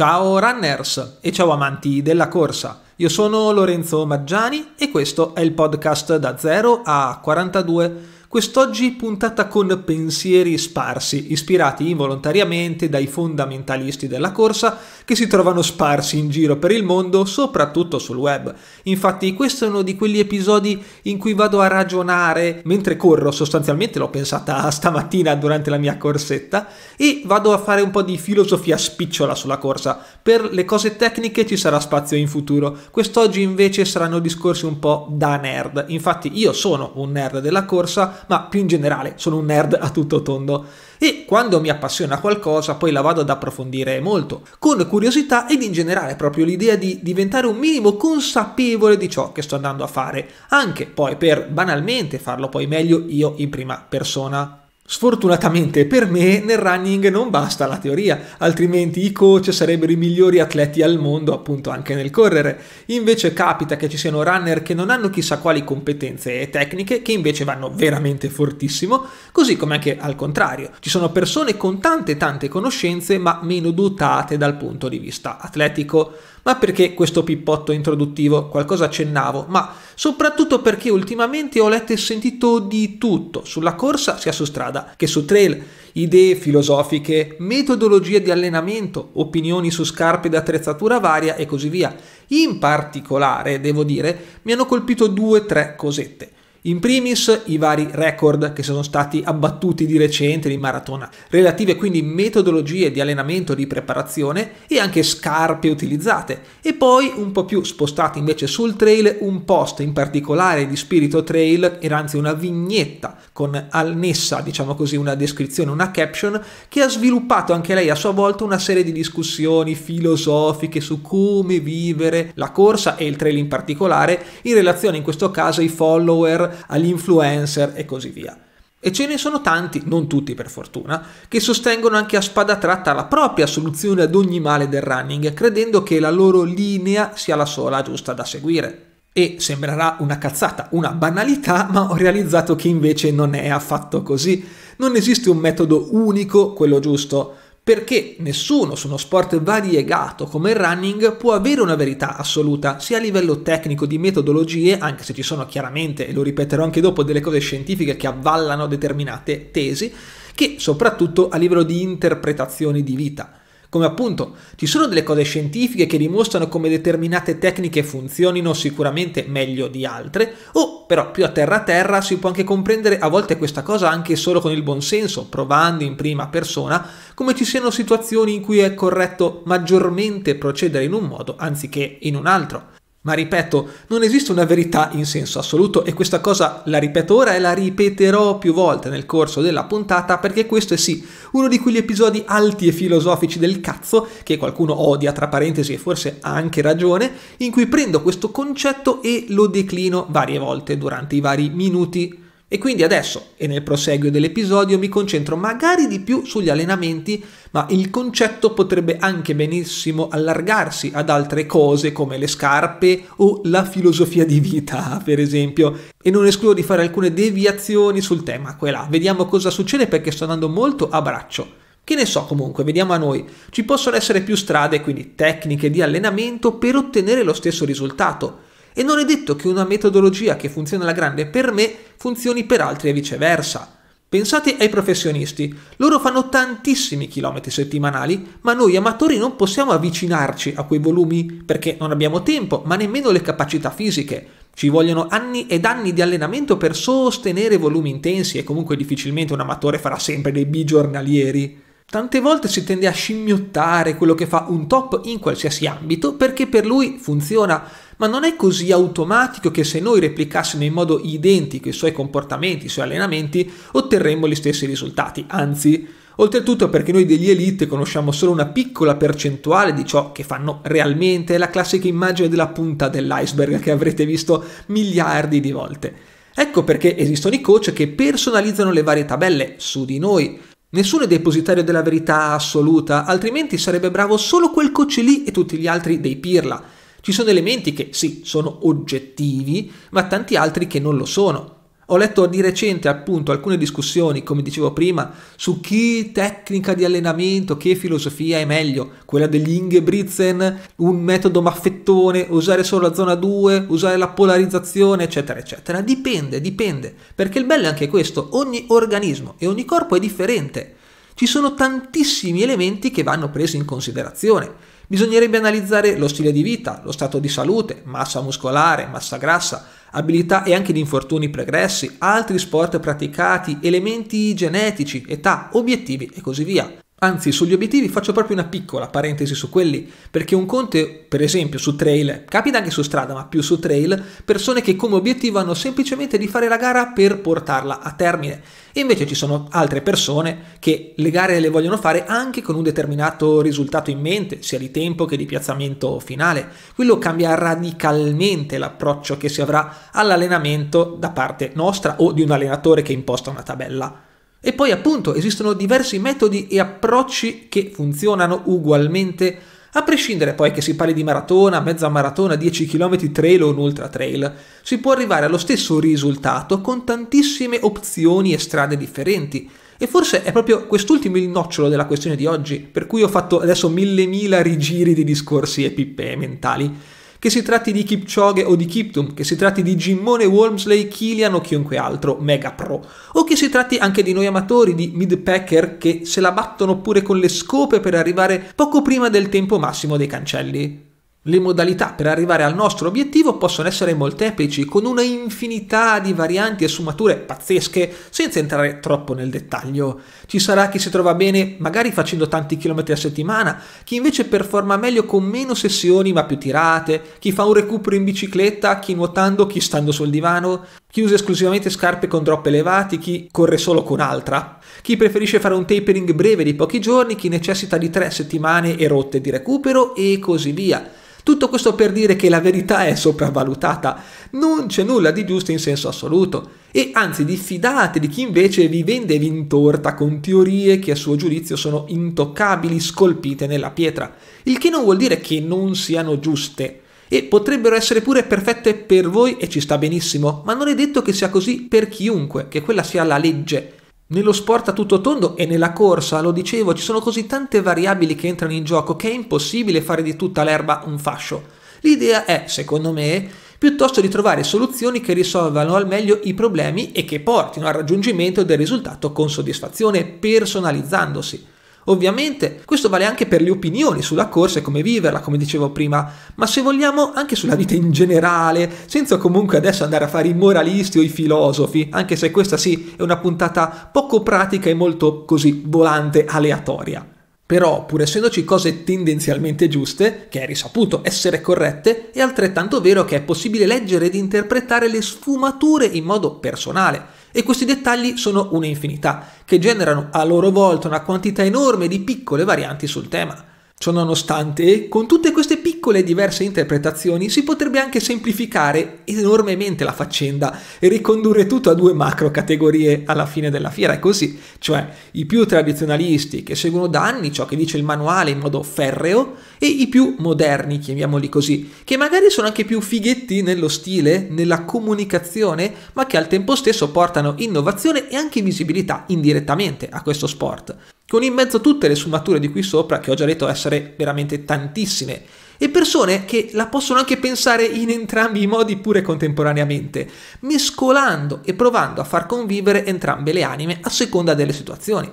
Ciao runners e ciao amanti della corsa. Io sono Lorenzo Maggiani e questo è il podcast da 0 a 42 Quest'oggi puntata con pensieri sparsi, ispirati involontariamente dai fondamentalisti della corsa che si trovano sparsi in giro per il mondo, soprattutto sul web. Infatti questo è uno di quegli episodi in cui vado a ragionare mentre corro, sostanzialmente l'ho pensata stamattina durante la mia corsetta, e vado a fare un po' di filosofia spicciola sulla corsa. Per le cose tecniche ci sarà spazio in futuro, quest'oggi invece saranno discorsi un po' da nerd. Infatti io sono un nerd della corsa, ma più in generale sono un nerd a tutto tondo. E quando mi appassiona qualcosa poi la vado ad approfondire molto, con curiosità ed in generale proprio l'idea di diventare un minimo consapevole di ciò che sto andando a fare, anche poi per banalmente farlo poi meglio io in prima persona. Sfortunatamente per me nel running non basta la teoria, altrimenti i coach sarebbero i migliori atleti al mondo appunto anche nel correre. Invece capita che ci siano runner che non hanno chissà quali competenze e tecniche, che invece vanno veramente fortissimo, così come anche al contrario. Ci sono persone con tante tante conoscenze ma meno dotate dal punto di vista atletico. Ma perché questo pippotto introduttivo? Qualcosa accennavo, ma soprattutto perché ultimamente ho letto e sentito di tutto, sulla corsa sia su strada che su trail, idee filosofiche, metodologie di allenamento, opinioni su scarpe ed attrezzatura varia e così via. In particolare, devo dire, mi hanno colpito due o tre cosette. In primis i vari record che sono stati abbattuti di recente di maratona, relative quindi metodologie di allenamento e di preparazione e anche scarpe utilizzate. E poi un po' più spostati invece sul trail un post in particolare di Spirito Trail, era anzi una vignetta con annessa, diciamo così, una descrizione, una caption che ha sviluppato anche lei a sua volta una serie di discussioni filosofiche su come vivere la corsa e il trail in particolare in relazione in questo caso ai follower agli influencer e così via. E ce ne sono tanti, non tutti per fortuna, che sostengono anche a spada tratta la propria soluzione ad ogni male del running, credendo che la loro linea sia la sola giusta da seguire. E sembrerà una cazzata, una banalità, ma ho realizzato che invece non è affatto così. Non esiste un metodo unico, quello giusto perché nessuno su uno sport variegato come il running può avere una verità assoluta, sia a livello tecnico di metodologie, anche se ci sono chiaramente, e lo ripeterò anche dopo, delle cose scientifiche che avvallano determinate tesi, che soprattutto a livello di interpretazioni di vita come appunto ci sono delle cose scientifiche che dimostrano come determinate tecniche funzionino sicuramente meglio di altre, o però più a terra a terra si può anche comprendere a volte questa cosa anche solo con il buon senso, provando in prima persona come ci siano situazioni in cui è corretto maggiormente procedere in un modo anziché in un altro. Ma ripeto, non esiste una verità in senso assoluto e questa cosa la ripeto ora e la ripeterò più volte nel corso della puntata perché questo è sì uno di quegli episodi alti e filosofici del cazzo, che qualcuno odia tra parentesi e forse ha anche ragione, in cui prendo questo concetto e lo declino varie volte durante i vari minuti e quindi adesso e nel proseguio dell'episodio mi concentro magari di più sugli allenamenti, ma il concetto potrebbe anche benissimo allargarsi ad altre cose come le scarpe o la filosofia di vita, per esempio, e non escludo di fare alcune deviazioni sul tema, quella. Vediamo cosa succede perché sto andando molto a braccio. Che ne so comunque, vediamo a noi. Ci possono essere più strade, quindi tecniche di allenamento per ottenere lo stesso risultato. E non è detto che una metodologia che funziona alla grande per me funzioni per altri e viceversa. Pensate ai professionisti, loro fanno tantissimi chilometri settimanali, ma noi amatori non possiamo avvicinarci a quei volumi perché non abbiamo tempo, ma nemmeno le capacità fisiche. Ci vogliono anni ed anni di allenamento per sostenere volumi intensi e comunque difficilmente un amatore farà sempre dei bigiornalieri. Tante volte si tende a scimmiottare quello che fa un top in qualsiasi ambito perché per lui funziona ma non è così automatico che se noi replicassimo in modo identico i suoi comportamenti, i suoi allenamenti, otterremmo gli stessi risultati, anzi, Oltretutto perché noi degli elite conosciamo solo una piccola percentuale di ciò che fanno realmente, è la classica immagine della punta dell'iceberg che avrete visto miliardi di volte. Ecco perché esistono i coach che personalizzano le varie tabelle su di noi. Nessuno è depositario della verità assoluta, altrimenti sarebbe bravo solo quel coach lì e tutti gli altri dei pirla. Ci sono elementi che sì, sono oggettivi, ma tanti altri che non lo sono. Ho letto di recente appunto alcune discussioni, come dicevo prima, su che tecnica di allenamento, che filosofia è meglio, quella degli Ingebrigtsen, un metodo maffettone, usare solo la zona 2, usare la polarizzazione, eccetera, eccetera. Dipende, dipende, perché il bello è anche questo, ogni organismo e ogni corpo è differente. Ci sono tantissimi elementi che vanno presi in considerazione. Bisognerebbe analizzare lo stile di vita, lo stato di salute, massa muscolare, massa grassa, abilità e anche gli infortuni pregressi, altri sport praticati, elementi genetici, età, obiettivi e così via. Anzi, sugli obiettivi faccio proprio una piccola parentesi su quelli, perché un conto, per esempio, su trail, capita anche su strada, ma più su trail, persone che come obiettivo hanno semplicemente di fare la gara per portarla a termine. E invece ci sono altre persone che le gare le vogliono fare anche con un determinato risultato in mente, sia di tempo che di piazzamento finale. Quello cambia radicalmente l'approccio che si avrà all'allenamento da parte nostra o di un allenatore che imposta una tabella e poi appunto esistono diversi metodi e approcci che funzionano ugualmente, a prescindere poi che si parli di maratona, mezza maratona, 10 km trail o un ultra trail, si può arrivare allo stesso risultato con tantissime opzioni e strade differenti. E forse è proprio quest'ultimo il nocciolo della questione di oggi, per cui ho fatto adesso mille mila rigiri di discorsi e pippe mentali. Che si tratti di Kipchoge o di Kiptum, che si tratti di Gimmone, Wormsley, Killian o chiunque altro mega pro, o che si tratti anche di noi amatori, di midpacker che se la battono pure con le scope per arrivare poco prima del tempo massimo dei cancelli. Le modalità per arrivare al nostro obiettivo possono essere molteplici, con una infinità di varianti e sfumature pazzesche, senza entrare troppo nel dettaglio. Ci sarà chi si trova bene magari facendo tanti chilometri a settimana, chi invece performa meglio con meno sessioni ma più tirate, chi fa un recupero in bicicletta, chi nuotando, chi stando sul divano, chi usa esclusivamente scarpe con drop elevati, chi corre solo con altra, chi preferisce fare un tapering breve di pochi giorni, chi necessita di tre settimane e rotte di recupero e così via. Tutto questo per dire che la verità è sopravvalutata, non c'è nulla di giusto in senso assoluto e anzi diffidate di chi invece vi vende e vi intorta con teorie che a suo giudizio sono intoccabili, scolpite nella pietra, il che non vuol dire che non siano giuste e potrebbero essere pure perfette per voi e ci sta benissimo, ma non è detto che sia così per chiunque, che quella sia la legge nello sport a tutto tondo e nella corsa, lo dicevo, ci sono così tante variabili che entrano in gioco che è impossibile fare di tutta l'erba un fascio. L'idea è, secondo me, piuttosto di trovare soluzioni che risolvano al meglio i problemi e che portino al raggiungimento del risultato con soddisfazione, personalizzandosi. Ovviamente questo vale anche per le opinioni sulla corsa e come viverla, come dicevo prima, ma se vogliamo anche sulla vita in generale, senza comunque adesso andare a fare i moralisti o i filosofi, anche se questa sì è una puntata poco pratica e molto così volante, aleatoria. Però, pur essendoci cose tendenzialmente giuste, che è risaputo essere corrette, è altrettanto vero che è possibile leggere ed interpretare le sfumature in modo personale. E questi dettagli sono un'infinità, che generano a loro volta una quantità enorme di piccole varianti sul tema. Ciononostante, con tutte queste piccole diverse interpretazioni si potrebbe anche semplificare enormemente la faccenda e ricondurre tutto a due macro categorie alla fine della fiera. È così, cioè i più tradizionalisti che seguono da anni ciò che dice il manuale in modo ferreo e i più moderni, chiamiamoli così, che magari sono anche più fighetti nello stile, nella comunicazione, ma che al tempo stesso portano innovazione e anche visibilità indirettamente a questo sport con in mezzo tutte le sfumature di qui sopra che ho già detto essere veramente tantissime e persone che la possono anche pensare in entrambi i modi pure contemporaneamente, mescolando e provando a far convivere entrambe le anime a seconda delle situazioni.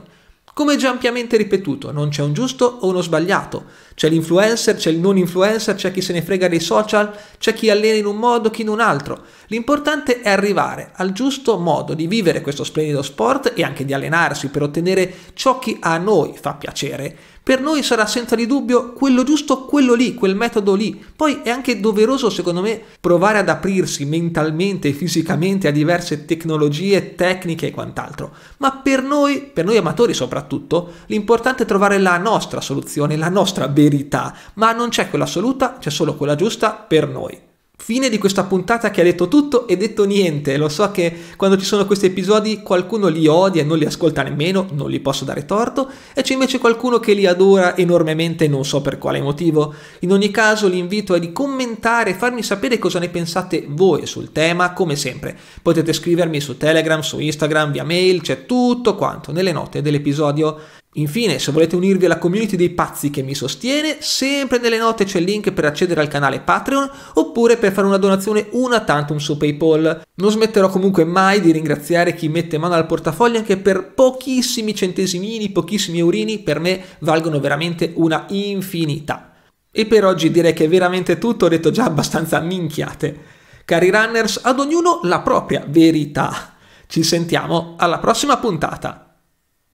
Come già ampiamente ripetuto, non c'è un giusto o uno sbagliato, c'è l'influencer, c'è il non influencer, c'è chi se ne frega dei social, c'è chi allena in un modo, chi in un altro. L'importante è arrivare al giusto modo di vivere questo splendido sport e anche di allenarsi per ottenere ciò che a noi fa piacere. Per noi sarà senza di dubbio quello giusto, quello lì, quel metodo lì. Poi è anche doveroso, secondo me, provare ad aprirsi mentalmente e fisicamente a diverse tecnologie, tecniche e quant'altro. Ma per noi, per noi amatori soprattutto, l'importante è trovare la nostra soluzione, la nostra bella verità, ma non c'è quella assoluta, c'è solo quella giusta per noi. Fine di questa puntata che ha detto tutto e detto niente. Lo so che quando ci sono questi episodi qualcuno li odia e non li ascolta nemmeno, non gli posso dare torto, e c'è invece qualcuno che li adora enormemente non so per quale motivo. In ogni caso l'invito è di commentare e farmi sapere cosa ne pensate voi sul tema, come sempre. Potete scrivermi su Telegram, su Instagram, via mail, c'è tutto quanto nelle note dell'episodio. Infine, se volete unirvi alla community dei pazzi che mi sostiene, sempre nelle note c'è il link per accedere al canale Patreon oppure per fare una donazione una tantum su PayPal. Non smetterò comunque mai di ringraziare chi mette mano al portafoglio anche per pochissimi centesimini, pochissimi eurini, per me valgono veramente una infinità. E per oggi direi che è veramente tutto, ho detto già abbastanza minchiate. Cari runners, ad ognuno la propria verità. Ci sentiamo alla prossima puntata.